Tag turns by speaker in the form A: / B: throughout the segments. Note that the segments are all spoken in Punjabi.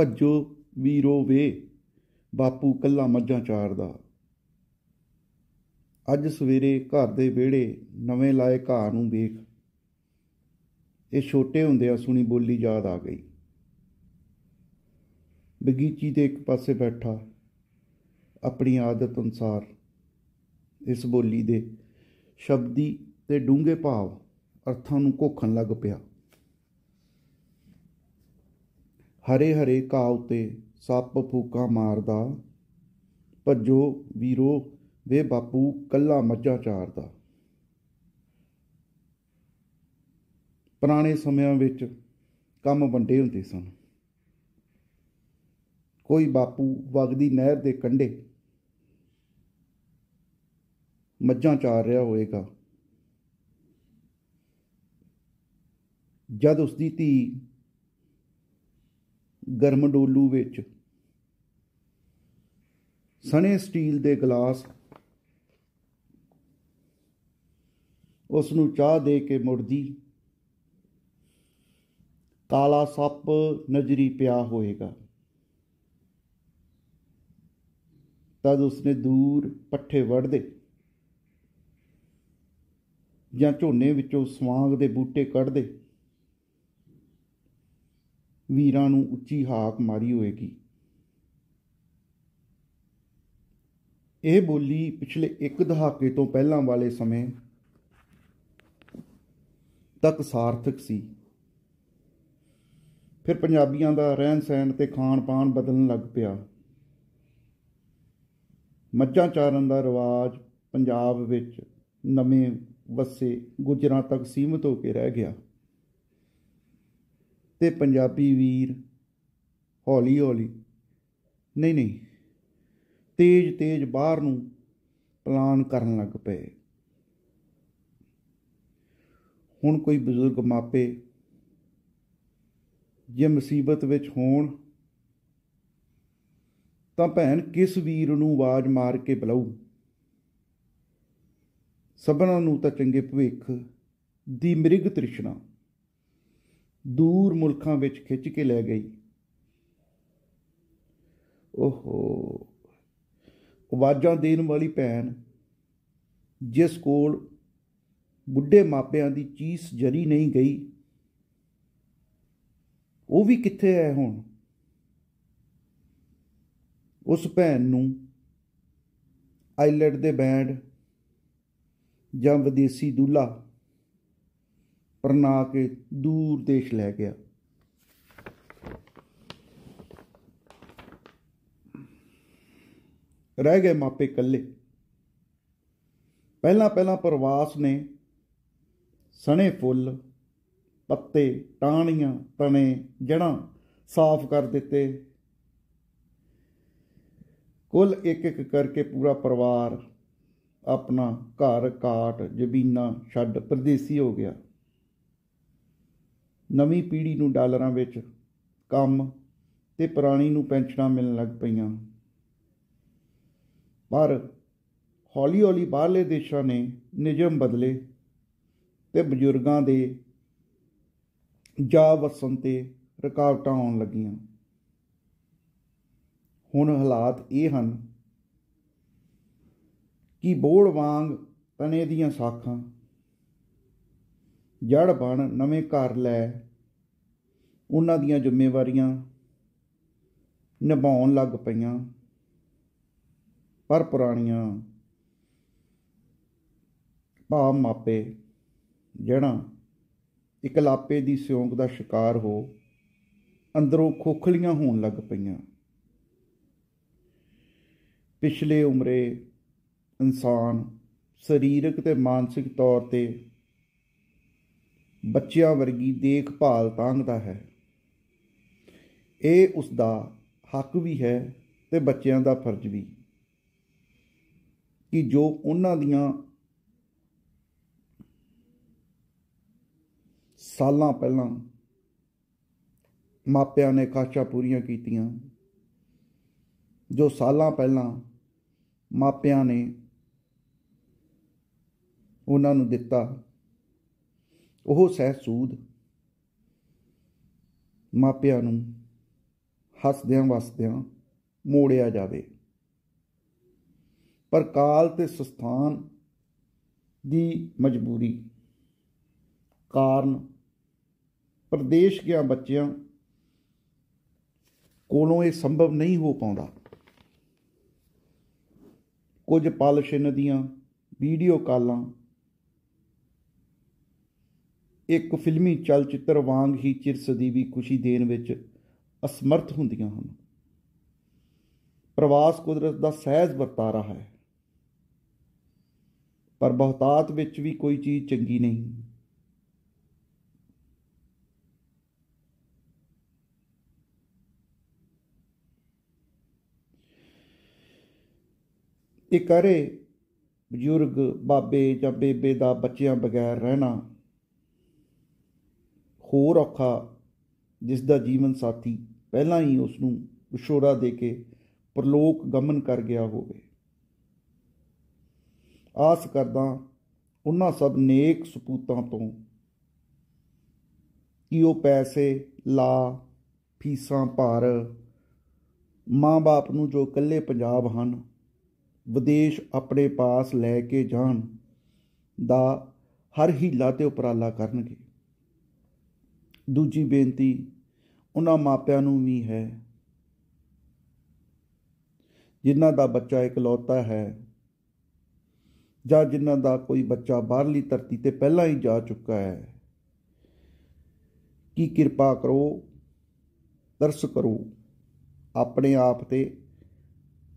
A: ਭੱਜੋ ਵੀਰੋ ਵੇ ਬਾਪੂ ਕੱਲਾ ਮੱਝਾਂ ਚਾਰਦਾ ਅੱਜ ਸਵੇਰੇ ਘਰ ਦੇ ਵਿਹੜੇ ਨਵੇਂ ਲਾਏ ਘਾਹ ਨੂੰ ਵੇਖ ਇਹ ਛੋਟੇ ਹੁੰਦੇ ਆ ਸੁਣੀ ਬੋਲੀ ਯਾਦ ਆ ਗਈ ਬਗੀਚੀ ਦੇ ਇੱਕ ਪਾਸੇ ਬੈਠਾ ਆਪਣੀ ਆਦਤ ਅਨਸਾਰ ਇਸ ਬੋਲੀ ਦੇ ਸ਼ਬਦੀ ਤੇ ਡੂੰਘੇ ਭਾਵ ਅਰਥਾਂ ਨੂੰ ਕੋਖਣ ਲੱਗ ਪਿਆ ਹਰੇ ਹਰੇ ਘਾਹ ਉਤੇ ਸੱਪ ਫੂਕਾ ਮਾਰਦਾ ਭੱਜੋ ਵੀਰੋ ਵੇ ਬਾਪੂ ਕੱਲਾ ਮੱਝਾਂ ਚਾਰਦਾ ਪੁਰਾਣੇ ਸਮਿਆਂ ਵਿੱਚ ਕੰਮ ਵੰਡੇ ਹੁੰਦੇ ਸਨ ਕੋਈ ਬਾਪੂ ਵਗਦੀ ਨਹਿਰ ਦੇ ਕੰਢੇ ਮੱਝਾਂ ਚਾਰ ਰਿਹਾ ਹੋਵੇਗਾ ਜਦ ਉਸ ਦੀ ਧੀ ਗਰਮ ਡੋਲੂ ਵਿੱਚ ਸਣੇ ਸਟੀਲ ਦੇ ਗਲਾਸ ਉਸ ਨੂੰ ਚਾਹ ਦੇ ਕੇ ਮੁਰਦੀ ਕਾਲਾ ਸੱਪ ਨਜ਼ਰੀ ਪਿਆ ਹੋਏਗਾ ਤਦ ਉਸਨੇ ਦੂਰ ਪੱਠੇ ਵੜਦੇ ਜਾਂ ਝੋਨੇ ਵਿੱਚੋਂ ਸਵਾਂਗ ਦੇ ਬੂਟੇ ਕੱਢਦੇ ਵੀਰਾਂ ਨੂੰ ਉੱਚੀ ਹਾਕ ਮਾਰੀ ਹੋਏਗੀ ਇਹ ਬੋਲੀ ਪਿਛਲੇ ਇੱਕ ਦਹਾਕੇ ਤੋਂ ਪਹਿਲਾਂ ਵਾਲੇ ਸਮੇਂ ਤੱਕ ਸਾਰਥਕ ਸੀ ਫਿਰ ਪੰਜਾਬੀਆਂ ਦਾ ਰਹਿਣ ਸਹਿਣ ਤੇ ਖਾਣ ਪਾਣ ਬਦਲਣ ਲੱਗ ਪਿਆ ਮੱਝਾਂ ਚਾਰਨ ਦਾ ਰਿਵਾਜ ਪੰਜਾਬ ਵਿੱਚ ਨਵੇਂ ਵਸੇ ਗੁਜਰਾਂ ਤੱਕ ਸੀਮਤ ਹੋ ਕੇ ਰਹਿ ਗਿਆ ਤੇ ਪੰਜਾਬੀ ਵੀਰ ਹੌਲੀ ਹੌਲੀ ਨਹੀਂ ਨਹੀਂ ਤੇਜ ਤੇਜ ਬਾਹਰ ਨੂੰ ਪਲਾਨ ਕਰਨ ਲੱਗ ਪਏ ਹੁਣ ਕੋਈ ਬਜ਼ੁਰਗ ਮਾਪੇ ਜੇ ਮੁਸੀਬਤ ਵਿੱਚ ਹੋਣ ਤਾਂ ਭੈਣ ਕਿਸ ਵੀਰ ਨੂੰ ਆਵਾਜ਼ ਮਾਰ ਕੇ ਬੁਲਾਉ ਸਭਨਾਂ ਨੂੰ ਤਾਂ ਚੰਗੇ ਭਵਿੱਖ ਦੀ ਮ੍ਰਿਗ ਤ੍ਰਿਸ਼ਨਾ ਦੂਰ ਮੁਲਕਾਂ ਵਿੱਚ ਖਿੱਚ ਕੇ ਲੈ ਗਈ ਓਹੋ ਆਵਾਜ਼ਾਂ ਦੇਣ ਵਾਲੀ ਭੈਣ ਜਿਸ ਕੋਲ ਬੁੱਢੇ ਮਾਪਿਆਂ ਦੀ ਚੀਸ ਜਰੀ ਨਹੀਂ ਗਈ ਉਹ ਵੀ ਕਿੱਥੇ ਹੈ ਹੁਣ ਉਸ ਭੈਣ ਨੂੰ ਆਈਲੈਂਡ ਦੇ ਬੈਂਡ ਜਾਂ ਵਿਦੇਸੀ ਦੁੱਲਾ ਪਰਨਾ ਕੇ ਦੂਰ ਦੇਸ਼ ਲੈ ਗਿਆ ਰਹਿ ਗਏ ਮਾਪੇ ਇਕੱਲੇ ਪਹਿਲਾਂ ਪਹਿਲਾਂ ਪ੍ਰਵਾਸ ਨੇ ਸਣੇ ਫੁੱਲ ਪੱਤੇ ਟਾਹਣੀਆਂ ਤਣੇ ਜੜਾਂ ਸਾਫ਼ ਕਰ ਦਿੱਤੇ ਕੁੱਲ ਇੱਕ ਇੱਕ ਕਰਕੇ ਪੂਰਾ ਪਰਿਵਾਰ ਆਪਣਾ ਘਰ ਕਾਟ ਜ਼ਮੀਨਾਂ ਛੱਡ ਪਰਦੇਸੀ ਹੋ ਗਿਆ ਨਵੀਂ ਪੀੜ੍ਹੀ ਨੂੰ ਡਾਲਰਾਂ ਵਿੱਚ ਕੰਮ ਤੇ ਪੁਰਾਣੀ ਨੂੰ ਪੈਨਸ਼ਨਾਂ ਮਿਲਣ ਲੱਗ ਪਈਆਂ ਪਰ ਹੌਲੀ-ਹੌਲੀ ਬਾਹਰਲੇ ਦੇਸ਼ਾਂ ਨੇ ਨਿਯਮ ਬਦਲੇ ਤੇ ਬਜ਼ੁਰਗਾਂ ਦੇ ਜਾ ਵਸਣ ਤੇ ਰੁਕਾਵਟਾਂ ਆਉਣ ਲੱਗੀਆਂ ਹੁਣ ਹਾਲਾਤ ਇਹ ਹਨ ਕਿ ਬੋੜ ਵਾਂਗ ਤਣੇ ਦੀਆਂ ਸਾਖਾਂ ਜੜ ਬਣ ਨਵੇਂ ਘਰ ਲੈ ਉਹਨਾਂ ਦੀਆਂ ਜ਼ਿੰਮੇਵਾਰੀਆਂ ਨਿਭਾਉਣ ਲੱਗ ਪਈਆਂ ਪਰ ਪੁਰਾਣੀਆਂ ਪਾਪ ਮਾਪੇ ਜਿਹੜਾ ਇਕਲਾਪੇ ਦੀ ਸਿਉਂਕ ਦਾ ਸ਼ਿਕਾਰ ਹੋ ਅੰਦਰੋਂ ਖੋਖਲੀਆਂ ਹੋਣ ਲੱਗ ਪਈਆਂ ਪਿਛਲੇ ਉਮਰੇ ਇਨਸਾਨ ਸਰੀਰਕ ਤੇ ਮਾਨਸਿਕ ਤੌਰ ਤੇ ਬੱਚਿਆਂ ਵਰਗੀ ਦੇਖਭਾਲ ਤਾਂਗਦਾ ਹੈ ਇਹ ਉਸ ਦਾ ਹੱਕ ਵੀ ਹੈ ਤੇ ਬੱਚਿਆਂ ਦਾ ਫਰਜ਼ ਵੀ ਕਿ ਜੋ ਉਹਨਾਂ ਦੀਆਂ ਸਾਲਾਂ ਪਹਿਲਾਂ ਮਾਪਿਆਂ ਨੇ ਕਾਚਾ ਪੂਰੀਆਂ ਕੀਤੀਆਂ ਜੋ ਸਾਲਾਂ ਪਹਿਲਾਂ ਮਾਪਿਆਂ ਨੇ ਉਹਨਾਂ ਨੂੰ ਦਿੱਤਾ ਉਹ ਸਹਿਸੂਦ ਮਾਪਿਆਂ ਨੂੰ ਹੱਸਦਿਆਂ ਵਸਦਿਆਂ ਮੋੜਿਆ ਜਾਵੇ ਪਰ ਕਾਲ ਤੇ ਸਥਾਨ ਦੀ ਮਜਬੂਰੀ ਕਾਰਨ ਪ੍ਰਦੇਸ਼ ਗਿਆ ਬੱਚਿਆਂ ਕੋਲੋਂ ਇਹ ਸੰਭਵ ਨਹੀਂ ਹੋ ਪਾਉਂਦਾ ਕੁਝ ਪਲ ਨਦੀਆਂ ਵੀਡੀਓ ਕਾਲਾਂ ਇੱਕ ਫਿਲਮੀ ਚਲਚਿੱਤਰ ਵਾਂਗ ਹੀ ਚਿਰਸਦੀ ਵੀ ਖੁਸ਼ੀ ਦੇਣ ਵਿੱਚ ਅਸਮਰਥ ਹੁੰਦੀਆਂ ਹਨ ਪ੍ਰਵਾਸ ਕੁਦਰਤ ਦਾ ਸਹਿਜ ਵਰਤਾਰਾ ਹੈ ਪਰ ਬਹੁਤਾਤ ਵਿੱਚ ਵੀ ਕੋਈ ਚੀਜ਼ ਚੰਗੀ ਨਹੀਂ ਇਹ ਕਰੇ ਬਜ਼ੁਰਗ ਬਾਬੇ ਜਾਂ ਬੇਬੇ ਦਾ ਬੱਚਿਆਂ ਬਗੈਰ ਰਹਿਣਾ ਹੋਰ ਔਖਾ ਜਿਸ ਦਾ ਜੀਵਨ ਸਾਥੀ ਪਹਿਲਾਂ ਹੀ ਉਸ ਨੂੰ ਵਿਸ਼ੋਰਾ ਦੇ ਕੇ ਪ੍ਰਲੋਕ ਗਮਨ ਕਰ ਗਿਆ ਹੋਵੇ ਆਸ ਕਰਦਾ ਉਹਨਾਂ ਸਭ ਨੇਕ ਸਪੂਤਾਂ ਤੋਂ ਕਿ ਉਹ ਪੈਸੇ ਲਾ ਫੀਸਾਂ ਭਰ ਮਾਂ-ਬਾਪ ਨੂੰ ਜੋ ਇਕੱਲੇ ਪੰਜਾਬ ਹਨ ਵਿਦੇਸ਼ ਆਪਣੇ ਪਾਸ ਲੈ ਕੇ ਜਾਣ ਦਾ ਹਰ ਹੀਲਾ ਤੇ ਉਪਰਾਲਾ ਕਰਨਗੇ ਦੂਜੀ ਬੇਨਤੀ ਉਹਨਾਂ ਮਾਪਿਆਂ ਨੂੰ ਵੀ ਹੈ ਜਿਨ੍ਹਾਂ ਦਾ ਬੱਚਾ ਇਕਲੌਤਾ ਹੈ ਜਾਂ ਜਿਨ੍ਹਾਂ ਦਾ ਕੋਈ ਬੱਚਾ ਬਾਹਰਲੀ ਧਰਤੀ ਤੇ ਪਹਿਲਾਂ ਹੀ ਜਾ ਚੁੱਕਾ ਹੈ ਕੀ ਕਿਰਪਾ ਕਰੋ ਦਰਸ ਕਰੋ ਆਪਣੇ ਆਪ ਤੇ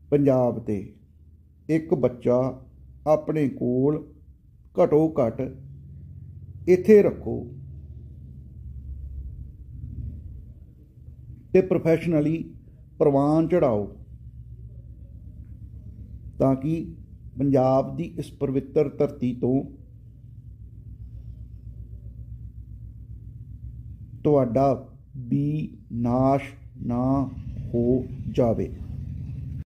A: ਪੰਜਾਬ ਤੇ ਇੱਕ ਬੱਚਾ ਆਪਣੇ ਕੋਲ ਘਟੋ ਘਟ ਇੱਥੇ ਰੱਖੋ ਤੇ ਪ੍ਰੋਫੈਸ਼ਨਲੀ ਪ੍ਰਵਾਨ ਚੜਾਓ ਤਾਂ ਕਿ ਪੰਜਾਬ ਦੀ ਇਸ ਪਵਿੱਤਰ ਧਰਤੀ ਤੋਂ ਤੁਹਾਡਾ ਵੀ ਨਾਸ਼ ਨਾ ਹੋ ਜਾਵੇ